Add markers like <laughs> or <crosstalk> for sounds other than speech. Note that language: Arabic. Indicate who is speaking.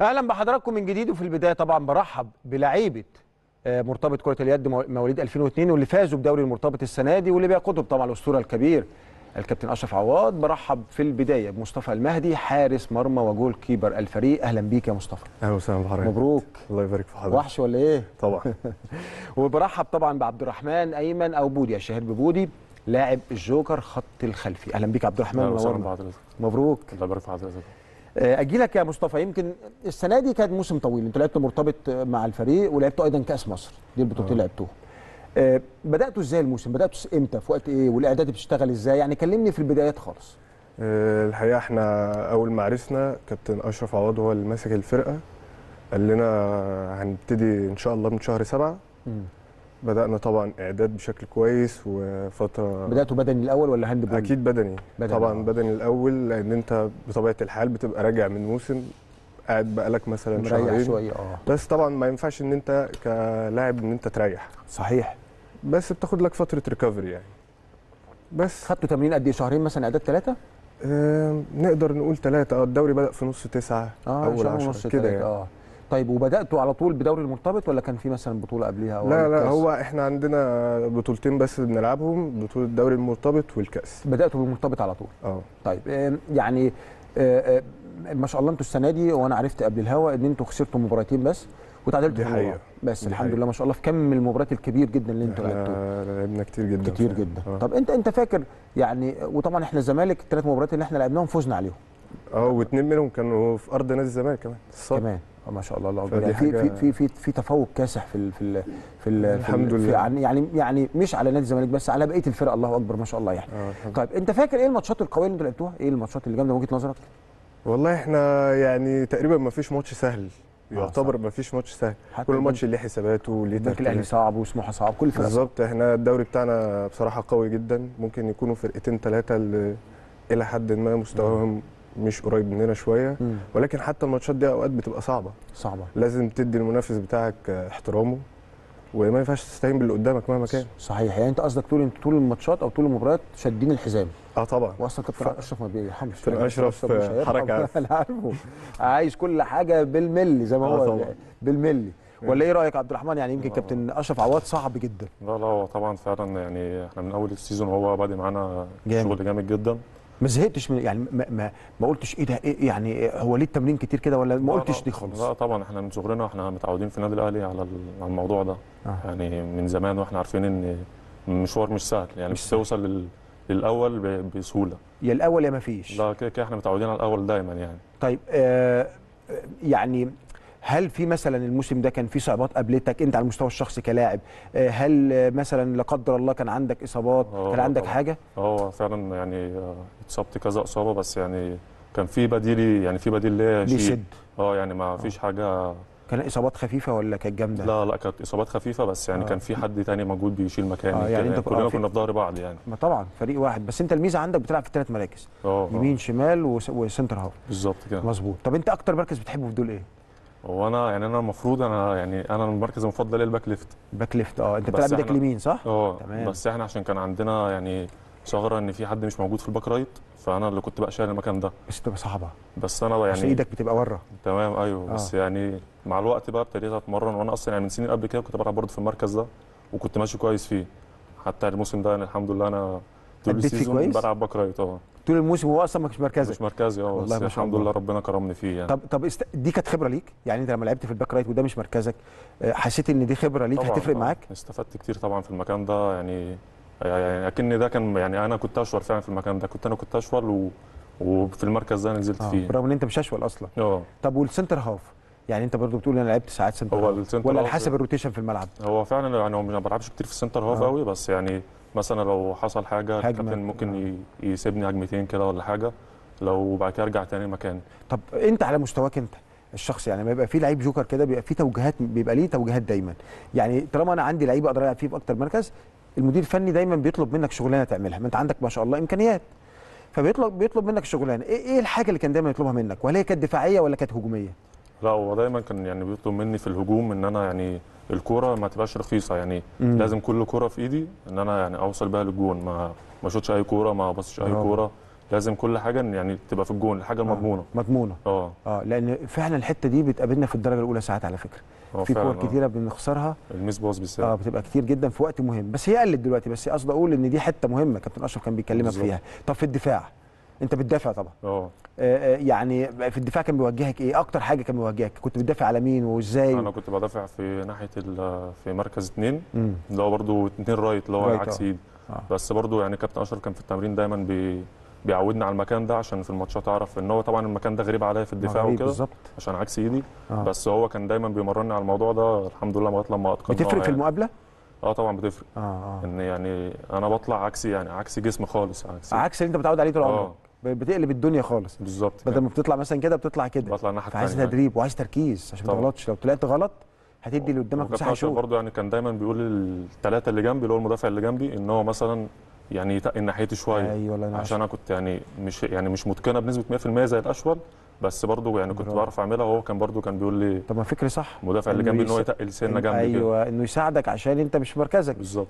Speaker 1: اهلا بحضراتكم من جديد وفي البدايه طبعا برحب بلعيبه آه، مرتبط كره اليد مواليد 2002 واللي فازوا بدوري المرتبط السنه دي واللي بيقودهم طبعا الاسطوره الكبير الكابتن اشرف عواد برحب في البدايه بمصطفى المهدي حارس مرمى وجول كيبر الفريق
Speaker 2: اهلا بيك يا مصطفى اهلا وسهلا بحضرتك مبروك الله يبارك في حضرتك وحش ولا ايه طبعا
Speaker 1: <laughs> وبرحب طبعا بعبد الرحمن ايمن او بودي يا شهير ببودي لاعب الجوكر خط الخلفي اهلا بيك عبد الرحمن منورنا مبروك الله يبارك في حضرتك آه، اجي لك يا مصطفى يمكن السنه دي كانت موسم طويل انتوا لعبتوا مرتبط مع الفريق ولعبتوا ايضا كاس مصر دي البطولتين اللي آه.
Speaker 2: لعبتوها آه، بداتوا ازاي الموسم بداتوا امتى في وقت ايه والاعداد بتشتغل ازاي يعني كلمني في البدايات خالص الحقيقه احنا اول ما عرفنا كابتن اشرف عوض هو اللي ماسك الفرقه قال لنا هنبتدي ان شاء الله من شهر سبعة بدأنا طبعا إعداد بشكل كويس وفترة بدأتوا بدني الأول ولا هاند بول؟ أكيد بدني, بدني طبعا أوه. بدني الأول لأن أنت بطبيعة الحال بتبقى راجع من موسم قاعد بقالك مثلا شهرين شوية اه بس طبعا ما ينفعش إن أنت كلاعب إن أنت تريح صحيح بس بتاخد لك فترة ريكفري يعني بس خدتوا تمرين قد إيه شهرين مثلا إعداد ثلاثة؟ آه، نقدر نقول ثلاثة اه الدوري بدأ في نص تسعة آه أول عشرة كده يعني اه
Speaker 1: طيب وبداتوا على طول بدوري المرتبط ولا كان في مثلا بطوله قبليها لا لا الكأس؟ هو
Speaker 2: احنا عندنا بطولتين بس بنلعبهم بطوله الدوري المرتبط والكاس بداتوا بالمرتبط على طول اه طيب يعني آه، آه، ما شاء الله انتوا السنه دي وانا
Speaker 1: عرفت قبل الهوا ان انتوا خسرتوا مباراتين بس وتعادلتوا في حقيقة. بس دي الحمد لله ما شاء الله في كم المباريات
Speaker 2: الكبير جدا اللي انتوا لعبتوه لعبنا كتير جدا كتير فعلا. جدا آه. طب انت انت فاكر يعني وطبعا احنا الزمالك الثلاث مباريات اللي احنا لعبناهم فزنا عليهم اه واثنين منهم كانوا في ارض نادي الزمالك كمان الصبر. كمان آه، ما شاء الله الله يعني في في
Speaker 1: في في تفوق كاسح في في في الحمد في لله يعني, يعني يعني مش على نادي الزمالك بس على بقيه الفرق الله اكبر ما شاء الله يعني آه، طيب انت فاكر
Speaker 2: ايه الماتشات القويه اللي انتوا لعبتوها ايه الماتشات اللي جامده من وجهه نظرك والله احنا يعني تقريبا ما فيش ماتش سهل آه، يعتبر ما فيش ماتش سهل كل ماتش ليه حساباته وليه ترتيبه الاهلي صعب وسموحه صعب كل فرق بالظبط احنا الدوري بتاعنا بصراحه قوي جدا ممكن يكونوا فرقتين ثلاثه الى حد ما مستواهم مش قريب مننا شويه مم. ولكن حتى الماتشات دي اوقات بتبقى صعبه صعبه لازم تدي المنافس بتاعك احترامه وما ينفعش تستهين باللي قدامك مهما كان صحيح يعني انت قصدك طول طول الماتشات او طول المباريات شادين الحزام اه طبعا واصلا كابتن ف... إيه؟ اشرف ما بيرحمش كابتن اشرف حركه <laughs>
Speaker 1: عارفه عايز كل حاجه بالملي زي ما آه، هو آه بالملي ولا ايه رايك عبد الرحمن يعني يمكن آه. كابتن اشرف عواد صعب جدا
Speaker 3: لا لا هو طبعا فعلا يعني احنا من اول السيزون هو بادئ معانا شغل جامد
Speaker 1: جدا ما زهقتش من يعني ما, ما, ما قلتش ايه ده إيه يعني هو ليه التمرين كتير كده ولا ما قلتش دي خالص لا
Speaker 3: طبعا احنا من صغرنا واحنا متعودين في النادي الاهلي على الموضوع ده آه. يعني من زمان واحنا عارفين ان المشوار مش سهل يعني مش, مش توصل لل... للاول بسهوله يا الاول يا ما فيش لا كده احنا متعودين على الاول دايما يعني
Speaker 1: طيب آه يعني هل في مثلا الموسم ده كان في صعوبات قابلتك انت على المستوى الشخصي كلاعب آه، هل مثلا لا قدر الله كان عندك اصابات آه، كان عندك حاجه
Speaker 3: اه فعلا يعني آه، اتصبت كذا اصابه بس يعني كان في بديلي يعني في بديل ليا بيسد اه يعني ما فيش حاجه
Speaker 1: كان اصابات خفيفه ولا كانت جامده؟ لا
Speaker 3: لا كانت اصابات خفيفه بس يعني آه. كان في حد تاني موجود بيشيل مكاني آه يعني انت كلنا كنا في ظهر بعض يعني
Speaker 1: ما طبعا فريق واحد بس انت الميزه عندك بتلعب في ثلاث مراكز آه يمين شمال وسنتر هاف بالظبط كده مظبوط طب انت اكتر مركز بتحبه في دول ايه؟
Speaker 3: وانا يعني انا المفروض انا يعني انا المركز المفضل الباك ليفت باك ليفت
Speaker 1: اه انت بتلعب باك اليمين
Speaker 3: صح؟ اه تمام بس احنا عشان كان عندنا يعني ثغره ان في حد مش موجود في الباك رايت فانا اللي كنت بقى شايل المكان ده بس بتبقى صعبه بس انا يعني بس ايدك بتبقى ورا تمام ايوه آه. بس يعني مع الوقت بقى ابتديت اتمرن وانا اصلا يعني من سنين قبل كده كنت بلعب برضه في المركز ده وكنت ماشي كويس فيه حتى الموسم ده يعني الحمد لله انا طول السيزون بلعب باك رايت اه
Speaker 1: طول الموسم هو اصلا ما كانش مركزي مش مركزي اه والله بس الحمد لله
Speaker 3: ربنا كرمني فيه يعني طب
Speaker 1: طب است... دي كانت خبره ليك يعني انت لما لعبت في الباك رايت وده مش مركزك آه، حسيت ان دي خبره ليك هتفرق معاك
Speaker 3: استفدت كتير طبعا في المكان ده يعني يعني اكن ده كان يعني انا كنت اشول فعلا في المكان ده كنت انا كنت اشول و... وفي المركز ده نزلت آه. فيه رغم
Speaker 1: ان انت مش اشول اصلا اه طب والسنتر هاف يعني انت برضو بتقول انا لعبت ساعات سنتر هو السنتر ولا حسب الروتيشن في الملعب
Speaker 3: هو فعلا يعني ما بلعبش كتير في السنتر هاف آه. قوي بس يعني مثلا لو حصل حاجه الكابتن ممكن آه. يسيبني هجمتين كده ولا حاجه لو بعد كده ارجع تاني مكان
Speaker 1: طب انت على مستواك انت الشخص يعني ما يبقى في لعيب جوكر كده بيبقى في توجيهات بيبقى ليه توجيهات دايما يعني طالما انا عندي لعيب اقدر العب فيه في اكتر مركز المدير الفني دايما بيطلب منك شغلانه تعملها ما انت عندك ما شاء الله امكانيات فبيطلب بيطلب منك شغلانه ايه ايه الحاجه اللي كان دايما يطلبها منك وهل هي كانت دفاعيه ولا كانت هجوميه
Speaker 3: لا هو دايما كان يعني بيطلب مني في الهجوم ان انا يعني الكوره ما تبقاش رخيصه يعني مم. لازم كل كوره في ايدي ان انا يعني اوصل بيها للجون ما ما اشوطش اي كوره ما ابصش اي كوره لازم كل حاجه يعني تبقى في الجون الحاجه المضمونه آه. مضمونه اه
Speaker 1: اه لان فعلا الحته دي بتقابلنا في الدرجه الاولى ساعات على فكره آه، في كور آه. كتيره بنخسرها الميس باص بالساعه اه بتبقى كتير جدا في وقت مهم بس هي قلت دلوقتي بس قصدي اقول ان دي حته مهمه كابتن اشرف كان بيكلمك بالزبط. فيها طب في الدفاع انت بتدافع طبعا اه آه، آه، يعني في الدفاع كان بيوجهك ايه اكتر حاجه كان بيوجهك كنت بتدافع على مين وازاي انا
Speaker 3: كنت بدافع في ناحيه في مركز اثنين اللي هو برده اثنين رايت اللي هو عكس آه. ايد آه. بس برده يعني كابتن اشرف كان في التمرين دايما بي بيعودنا على المكان ده عشان في الماتشات اعرف ان هو طبعا المكان ده غريب عليا في الدفاع وكده عشان عكس ايدي آه. بس هو كان دايما بيمرني على الموضوع ده الحمد لله لغايه لما اتقنته بتفرق في يعني. المقابله؟ اه طبعا بتفرق آه, آه. ان يعني انا بطلع عكسي يعني عكس جسم خالص عكس عكس
Speaker 1: اللي انت متعود عليه طول عمرك آه. بتقلب الدنيا خالص بالظبط بدل ما بتطلع مثلا كده بتطلع كده بطلع الناحيه عايز تدريب وعايز تركيز عشان ما تغلطش لو طلعت غلط هتدي اللي قدامك مساحه شوط
Speaker 3: برضه يعني كان دايما بيقول للثلاثه اللي جنبي اللي هو المدافع اللي جنبي ان هو مثلا يعني يتقي ناحيتي شويه أيوة عشان انا كنت يعني مش يعني مش متقنه بنسبه 100% زي الاشول بس برضه يعني كنت بعرف اعملها وهو
Speaker 1: كان برضه كان بيقول لي طب ما فكري صح المدافع اللي جنبي ان هو يتقي السنه جنبي ايوه انه يساعدك عشان انت مش مركزك بالظبط